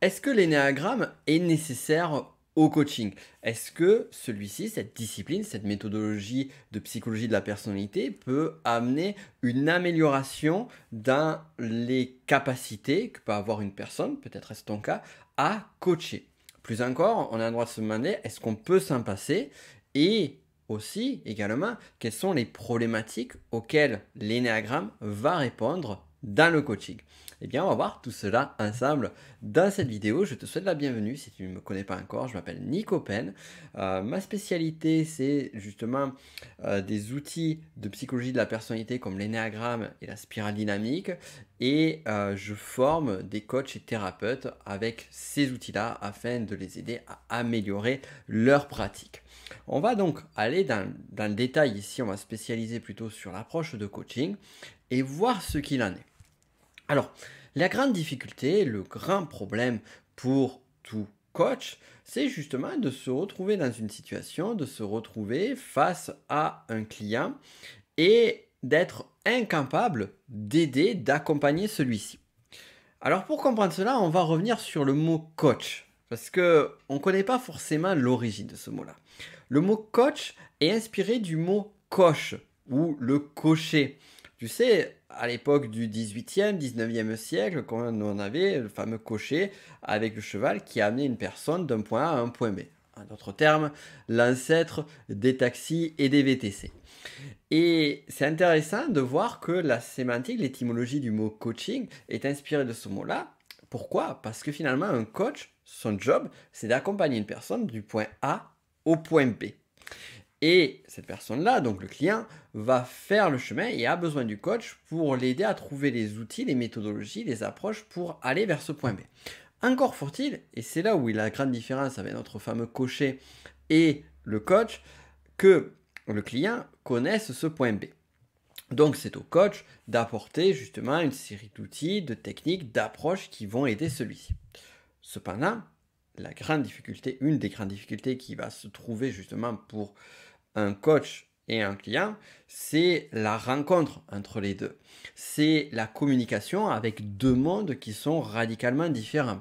Est-ce que l'énéagramme est nécessaire au coaching Est-ce que celui-ci, cette discipline, cette méthodologie de psychologie de la personnalité peut amener une amélioration dans les capacités que peut avoir une personne, peut-être est-ce ton cas, à coacher Plus encore, on a le droit de se demander est-ce qu'on peut s'en passer et aussi également quelles sont les problématiques auxquelles l'énéagramme va répondre dans le coaching. Eh bien, on va voir tout cela ensemble dans cette vidéo. Je te souhaite la bienvenue si tu ne me connais pas encore. Je m'appelle Nico Pen. Euh, ma spécialité, c'est justement euh, des outils de psychologie de la personnalité comme l'énéagramme et la spirale dynamique. Et euh, je forme des coachs et thérapeutes avec ces outils-là afin de les aider à améliorer leur pratique. On va donc aller dans le détail ici. On va spécialiser plutôt sur l'approche de coaching et voir ce qu'il en est. Alors, la grande difficulté, le grand problème pour tout coach, c'est justement de se retrouver dans une situation, de se retrouver face à un client et d'être incapable d'aider, d'accompagner celui-ci. Alors pour comprendre cela, on va revenir sur le mot coach parce que on ne connaît pas forcément l'origine de ce mot-là. Le mot coach est inspiré du mot coche ou le cocher. Tu sais, à l'époque du 18e, 19e siècle, quand on avait le fameux cocher avec le cheval qui amenait une personne d'un point A à un point B. En d'autres termes, l'ancêtre des taxis et des VTC. Et c'est intéressant de voir que la sémantique, l'étymologie du mot coaching est inspirée de ce mot-là. Pourquoi Parce que finalement, un coach, son job, c'est d'accompagner une personne du point A au point B. Et cette personne-là, donc le client, va faire le chemin et a besoin du coach pour l'aider à trouver les outils, les méthodologies, les approches pour aller vers ce point B. Encore faut-il, et c'est là où il y a la grande différence avec notre fameux cocher et le coach, que le client connaisse ce point B. Donc c'est au coach d'apporter justement une série d'outils, de techniques, d'approches qui vont aider celui-ci. Cependant, la grande difficulté, une des grandes difficultés qui va se trouver justement pour un coach et un client, c'est la rencontre entre les deux. C'est la communication avec deux mondes qui sont radicalement différents.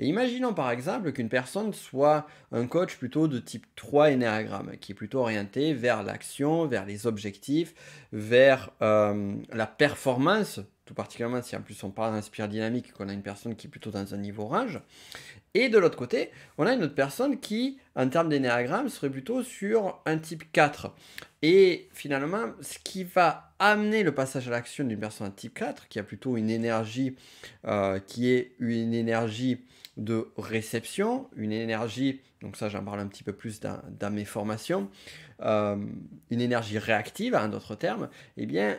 Et imaginons par exemple qu'une personne soit un coach plutôt de type 3 Enneagramme, qui est plutôt orienté vers l'action, vers les objectifs, vers euh, la performance particulièrement si en plus on parle d'un spirit dynamique, qu'on a une personne qui est plutôt dans un niveau rage. Et de l'autre côté, on a une autre personne qui, en termes d'énéagramme, serait plutôt sur un type 4. Et finalement, ce qui va amener le passage à l'action d'une personne à type 4, qui a plutôt une énergie euh, qui est une énergie de réception, une énergie, donc ça j'en parle un petit peu plus dans, mes formations, euh, une énergie réactive en d'autres termes, eh bien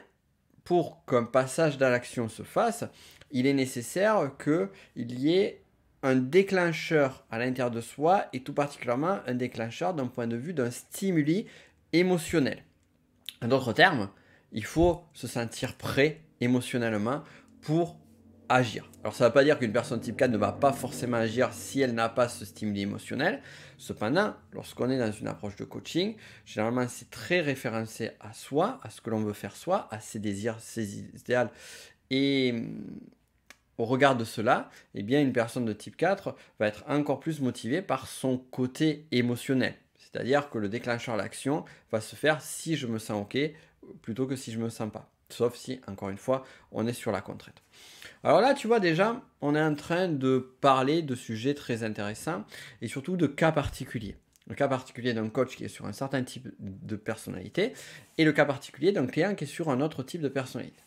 pour qu'un passage dans l'action se fasse, il est nécessaire qu'il y ait un déclencheur à l'intérieur de soi et tout particulièrement un déclencheur d'un point de vue d'un stimuli émotionnel. En d'autres termes, il faut se sentir prêt émotionnellement pour agir. Alors ça ne veut pas dire qu'une personne type 4 ne va pas forcément agir si elle n'a pas ce stimuli émotionnel. Cependant, lorsqu'on est dans une approche de coaching, généralement c'est très référencé à soi, à ce que l'on veut faire soi, à ses désirs, ses idéaux. Et mm, au regard de cela, eh bien une personne de type 4 va être encore plus motivée par son côté émotionnel. C'est-à-dire que le déclencheur à l'action va se faire si je me sens OK, plutôt que si je me sens pas. Sauf si, encore une fois, on est sur la contrainte. Alors là, tu vois déjà, on est en train de parler de sujets très intéressants et surtout de cas particuliers. Le cas particulier d'un coach qui est sur un certain type de personnalité et le cas particulier d'un client qui est sur un autre type de personnalité.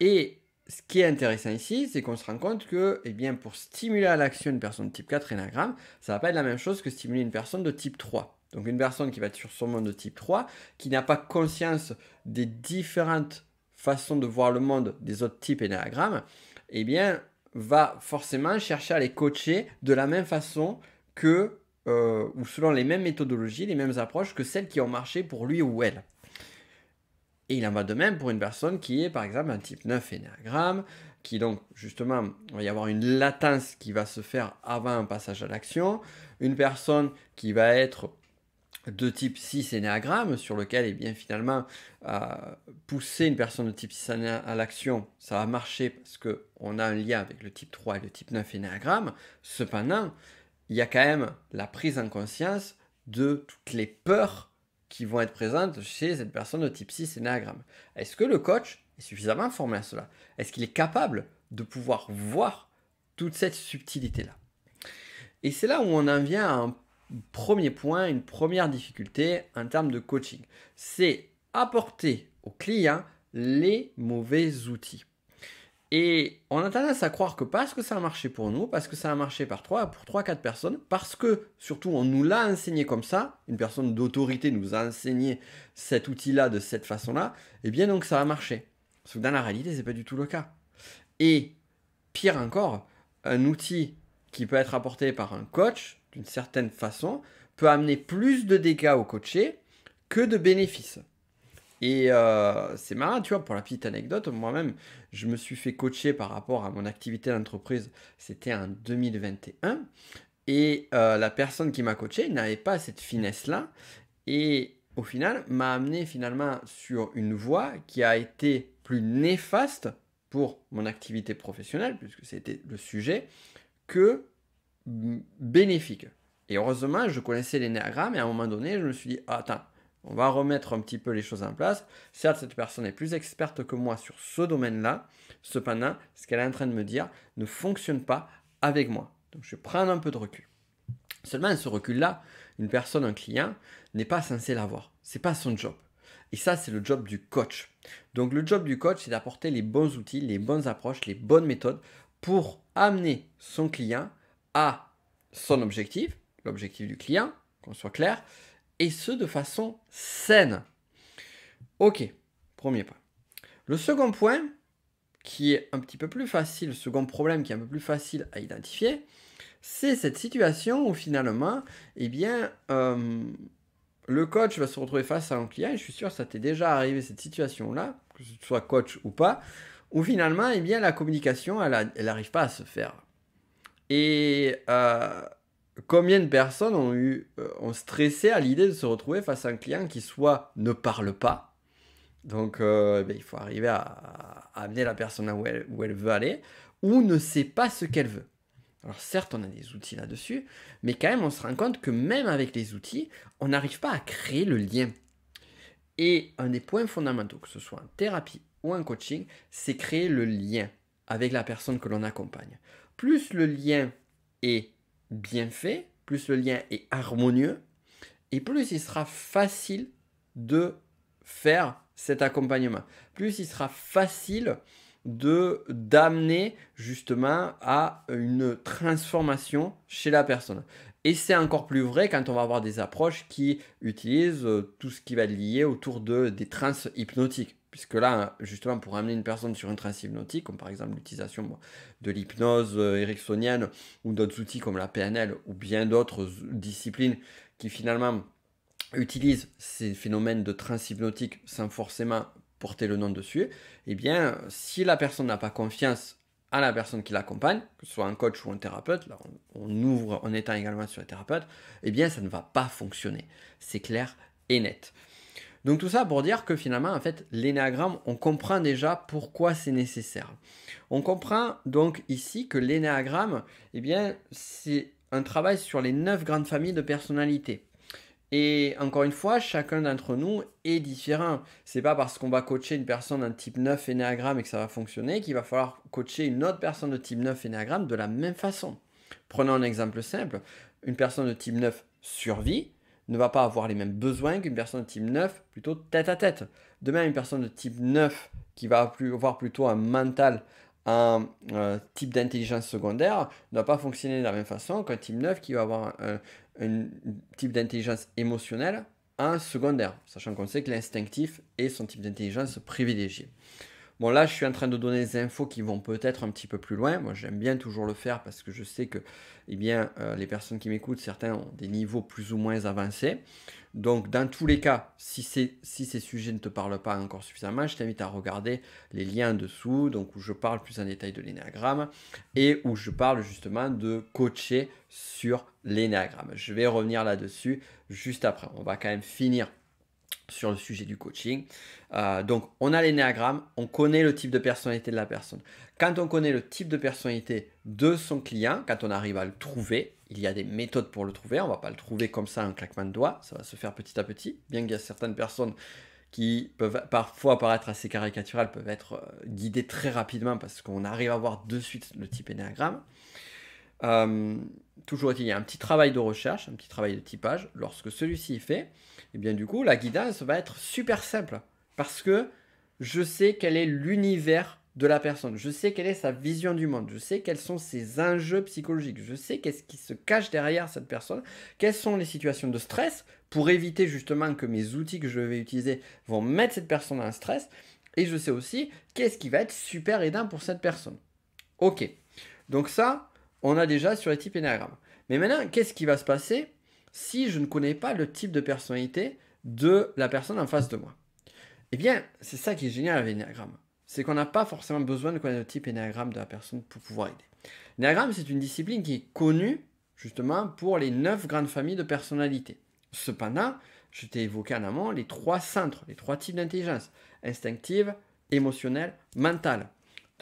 Et ce qui est intéressant ici, c'est qu'on se rend compte que, eh bien, pour stimuler à l'action une personne de type 4 énagramme, ça va pas être la même chose que stimuler une personne de type 3. Donc une personne qui va être sur son monde de type 3, qui n'a pas conscience des différentes façons de voir le monde des autres types énéagrammes, eh bien, va forcément chercher à les coacher de la même façon que, euh, ou selon les mêmes méthodologies, les mêmes approches que celles qui ont marché pour lui ou elle. Et il en va de même pour une personne qui est, par exemple, un type 9 énéagramme, qui donc justement va y avoir une latence qui va se faire avant un passage à l'action, une personne qui va être de type 6 énéagramme, sur lequel et eh bien, finalement euh, pousser une personne de type 6 à l'action, ça va marcher parce qu'on a un lien avec le type 3 et le type 9 énéagramme. Cependant, il y a quand même la prise en conscience de toutes les peurs qui vont être présentes chez cette personne de type 6 énéagramme. Est-ce que le coach est suffisamment formé à cela Est-ce qu'il est capable de pouvoir voir toute cette subtilité-là Et c'est là où on en vient à un premier point, une première difficulté en termes de coaching. C'est apporter aux clients les mauvais outils. Et on a tendance à croire que parce que ça a marché pour nous, parce que ça a marché par 3, pour 3-4 personnes, parce que surtout on nous l'a enseigné comme ça, une personne d'autorité nous a enseigné cet outil-là de cette façon-là, et eh bien donc ça a marché. Parce que dans la réalité, c'est pas du tout le cas. Et pire encore, un outil qui peut être apporté par un coach, d'une certaine façon, peut amener plus de dégâts au coaché que de bénéfices. Et euh, c'est marrant, tu vois, pour la petite anecdote, moi-même, je me suis fait coacher par rapport à mon activité d'entreprise, c'était en 2021, et euh, la personne qui m'a coaché n'avait pas cette finesse-là, et au final, m'a amené finalement sur une voie qui a été plus néfaste pour mon activité professionnelle, puisque c'était le sujet, que bénéfique. Et heureusement, je connaissais l'énéagramme et à un moment donné, je me suis dit, attends, on va remettre un petit peu les choses en place. Certes, cette personne est plus experte que moi sur ce domaine-là. Cependant, ce qu'elle est en train de me dire ne fonctionne pas avec moi. Donc, je vais prendre un peu de recul. Seulement, ce recul-là, une personne, un client, n'est pas censé l'avoir. C'est pas son job. Et ça, c'est le job du coach. Donc, le job du coach, c'est d'apporter les bons outils, les bonnes approches, les bonnes méthodes pour amener son client à son objectif, l'objectif du client, qu'on soit clair, et ce de façon saine. Ok, premier point. Le second point, qui est un petit peu plus facile, le second problème qui est un peu plus facile à identifier, c'est cette situation où finalement, eh bien, euh, le coach va se retrouver face à un client, et je suis sûr que ça t'est déjà arrivé cette situation-là, que ce soit coach ou pas, où finalement, eh bien, la communication, elle n'arrive pas à se faire. Et euh, combien de personnes euh, ont, stressé à l'idée de se retrouver face à un client qui soit ne parle pas, donc euh, eh ben, il faut arriver à, amener la personne où elle, où elle veut aller, ou ne sait pas ce qu'elle veut. Alors certes, on a des outils là-dessus, mais quand même, on se rend compte que même avec les outils, on n'arrive pas à créer le lien. Et un des points fondamentaux, que ce soit en thérapie ou en coaching, c'est créer le lien avec la personne que l'on accompagne plus le lien est bien fait, plus le lien est harmonieux, et plus il sera facile de faire cet accompagnement. Plus il sera facile de d'amener justement à une transformation chez la personne. Et c'est encore plus vrai quand on va avoir des approches qui utilisent euh, tout ce qui va lié autour de des trans hypnotiques. Puisque là, justement, pour amener une personne sur une trace hypnotique, comme par exemple l'utilisation de l'hypnose euh, ericksonienne ou d'autres outils comme la PNL ou bien d'autres disciplines qui finalement utilisent ces phénomènes de trace hypnotique sans forcément porter le nom dessus, eh bien, si la personne n'a pas confiance à la personne qui l'accompagne, que ce soit un coach ou un thérapeute, là on, ouvre en étant également sur les thérapeutes, eh bien ça ne va pas fonctionner. C'est clair et net. Donc tout ça pour dire que finalement, en fait, l'énéagramme, on comprend déjà pourquoi c'est nécessaire. On comprend donc ici que l'énéagramme, eh bien, c'est un travail sur les neuf grandes familles de personnalités. Et encore une fois, chacun d'entre nous est différent. C'est pas parce qu'on va coacher une personne d'un type 9 énéagramme et que ça va fonctionner qu'il va falloir coacher une autre personne de type 9 énéagramme de la même façon. Prenons un exemple simple. Une personne de type 9 survit ne va pas avoir les mêmes besoins qu'une personne de type 9, plutôt tête à tête. De même, une personne de type 9 qui va avoir plutôt un mental, un euh, type d'intelligence secondaire, ne va pas fonctionner de la même façon qu'un type 9 qui va avoir un, type d'intelligence émotionnelle, un secondaire, sachant qu'on sait que l'instinctif est son type d'intelligence privilégié. Bon, là, je suis en train de donner des infos qui vont peut-être un petit peu plus loin. Moi, j'aime bien toujours le faire parce que je sais que eh bien, euh, les personnes qui m'écoutent, certains ont des niveaux plus ou moins avancés. Donc, dans tous les cas, si, si ces sujets ne te parlent pas encore suffisamment, je t'invite à regarder les liens en dessous, donc où je parle plus en détail de l'énéagramme et où je parle justement de coacher sur l'énéagramme. Je vais revenir là-dessus juste après. On va quand même finir sur le sujet du coaching. Euh, donc, on a l'énéagramme, on connaît le type de personnalité de la personne. Quand on connaît le type de personnalité de son client, quand on arrive à le trouver, il y a des méthodes pour le trouver. On ne va pas le trouver comme ça en claquement de doigts, ça va se faire petit à petit. Bien qu'il y a certaines personnes qui peuvent parfois paraître assez caricaturales, peuvent être euh, guidées très rapidement parce qu'on arrive à voir de suite le type énéagramme. Euh, toujours il y a un petit travail de recherche, un petit travail de typage. Lorsque celui-ci est fait, eh bien du coup, la guidance va être super simple parce que je sais quel est l'univers de la personne, je sais quelle est sa vision du monde, je sais quels sont ses enjeux psychologiques, je sais qu'est-ce qui se cache derrière cette personne, quelles sont les situations de stress pour éviter justement que mes outils que je vais utiliser vont mettre cette personne un stress et je sais aussi qu'est-ce qui va être super aidant pour cette personne. Ok, donc ça, on a déjà sur les types Enneagram. Mais maintenant, qu'est-ce qui va se passer si je ne connais pas le type de personnalité de la personne en face de moi Eh bien, c'est ça qui est génial avec l'énagramme. C'est qu'on n'a pas forcément besoin de connaître le type énagramme de la personne pour pouvoir aider. L'énagramme, c'est une discipline qui est connue justement pour les neuf grandes familles de personnalités. Cependant, je t'ai évoqué en amont les trois centres, les trois types d'intelligence, instinctive, émotionnelle, mentale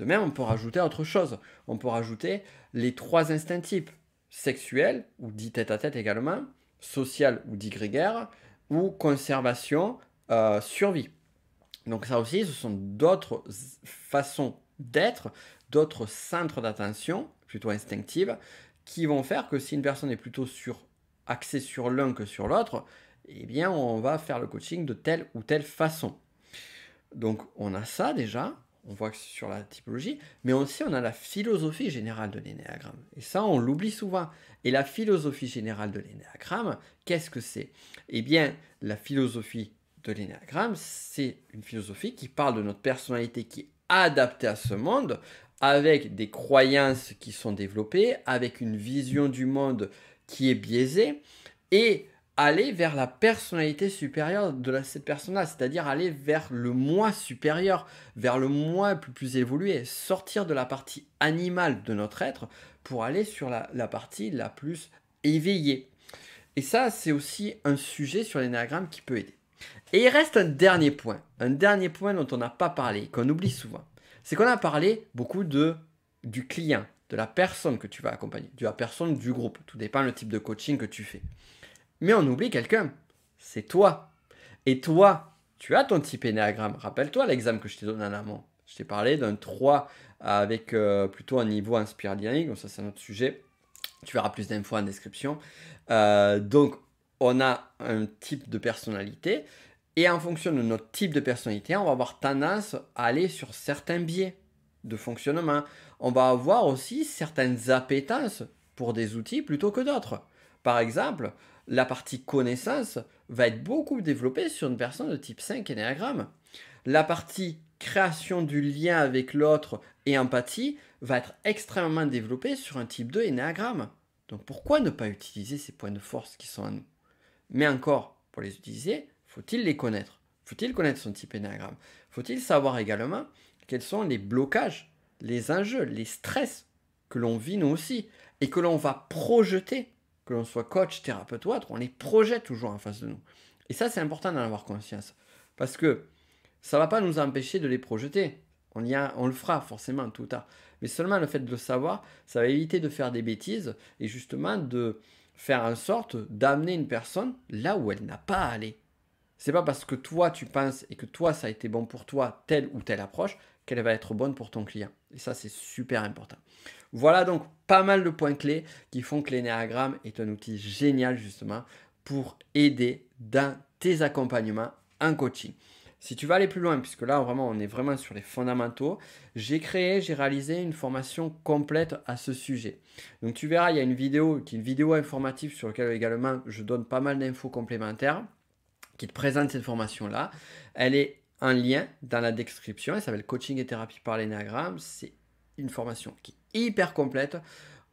même, on peut rajouter autre chose. On peut rajouter les trois instincts types sexuel, ou dit tête à tête également, social ou dit grégaire, ou conservation, euh, survie. Donc, ça aussi, ce sont d'autres façons d'être, d'autres centres d'attention, plutôt instinctives, qui vont faire que si une personne est plutôt sur, axée sur l'un que sur l'autre, eh bien, on va faire le coaching de telle ou telle façon. Donc, on a ça déjà on voit sur la typologie, mais aussi on a la philosophie générale de l'énéagramme. Et ça, on l'oublie souvent. Et la philosophie générale de l'énéagramme, qu'est-ce que c'est Eh bien, la philosophie de l'énéagramme, c'est une philosophie qui parle de notre personnalité qui est adaptée à ce monde, avec des croyances qui sont développées, avec une vision du monde qui est biaisée, et aller vers la personnalité supérieure de la, cette personne-là, c'est-à-dire aller vers le moi supérieur, vers le moi plus, plus, évolué, sortir de la partie animale de notre être pour aller sur la, partie la plus éveillée. Et ça, c'est aussi un sujet sur l'énagramme qui peut aider. Et il reste un dernier point, un dernier point dont on n'a pas parlé, qu'on oublie souvent. C'est qu'on a parlé beaucoup de, du client, de la personne que tu vas accompagner, de la personne du groupe. Tout dépend le type de coaching que tu fais. Mais on oublie quelqu'un. C'est toi. Et toi, tu as ton type énéagramme. Rappelle-toi l'examen que je t'ai donné en amont. Je t'ai parlé d'un 3 avec euh, plutôt un niveau en ça, c'est autre sujet. Tu verras plus d'infos en description. Euh, donc, on a un type de personnalité. Et en fonction de notre type de personnalité, on va avoir tendance à aller sur certains biais de fonctionnement. On va avoir aussi certaines appétences pour des outils plutôt que d'autres. Par exemple, la partie connaissance va être beaucoup développée sur une personne de type 5 énéagramme. La partie création du lien avec l'autre et empathie va être extrêmement développée sur un type 2 énéagramme. Donc pourquoi ne pas utiliser ces points de force qui sont à nous Mais encore, pour les utiliser, faut-il les connaître Faut-il connaître son type énéagramme Faut-il savoir également quels sont les blocages, les enjeux, les stress que l'on vit nous aussi et que l'on va projeter que l'on soit coach, thérapeute ou autre, on les projette toujours en face de nous. Et ça, c'est important d'en avoir conscience. Parce que ça ne va pas nous empêcher de les projeter. On, le fera forcément tout tard. Mais seulement le fait de le savoir, ça va éviter de faire des bêtises et justement de faire en sorte d'amener une personne là où elle n'a pas à aller. C'est pas parce que toi tu penses et que toi ça a été bon pour toi telle ou telle approche qu'elle va être bonne pour ton client. Et ça c'est super important. Voilà donc pas mal de points clés qui font que l'énéagramme est un outil génial justement pour aider dans tes accompagnements en coaching. Si tu veux aller plus loin, puisque là vraiment on est vraiment sur les fondamentaux, j'ai créé, j'ai réalisé une formation complète à ce sujet. Donc tu verras, il y a une vidéo qui est une vidéo informative sur laquelle également je donne pas mal d'infos complémentaires qui te présente cette formation-là. Elle est en lien dans la description, elle s'appelle Coaching et thérapie par l'énéagramme. C'est une formation qui est hyper complète.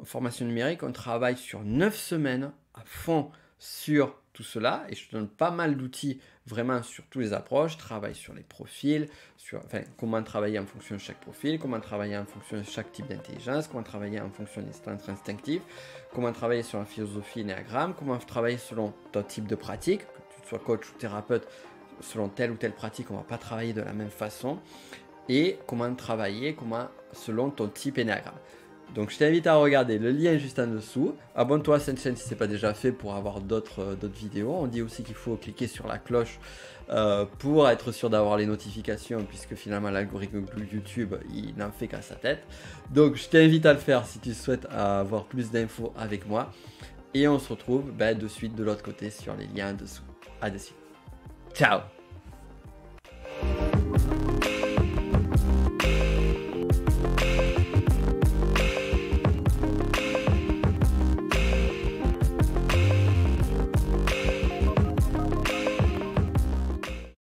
formation numérique, on travaille sur 9 semaines à fond sur tout cela et je te donne pas mal d'outils vraiment sur tous les approches. travail travaille sur les profils, sur comment travailler en fonction de chaque profil, comment travailler en fonction de chaque type d'intelligence, comment travailler en fonction des centres instinctifs, comment travailler sur la philosophie néagramme, comment travailler selon ton type de pratique, que tu sois coach ou thérapeute, selon telle ou telle pratique, on va pas travailler de la même façon et comment travailler, comment selon ton type énagramme. Donc je t'invite à regarder le lien juste en dessous. Abonne-toi à cette chaîne si ce n'est pas déjà fait pour avoir d'autres euh, vidéos. On dit aussi qu'il faut cliquer sur la cloche euh, pour être sûr d'avoir les notifications puisque finalement l'algorithme YouTube il n'en fait qu'à sa tête. Donc je t'invite à le faire si tu souhaites avoir plus d'infos avec moi. Et on se retrouve ben, de suite de l'autre côté sur les liens en dessous. À de suite. Ciao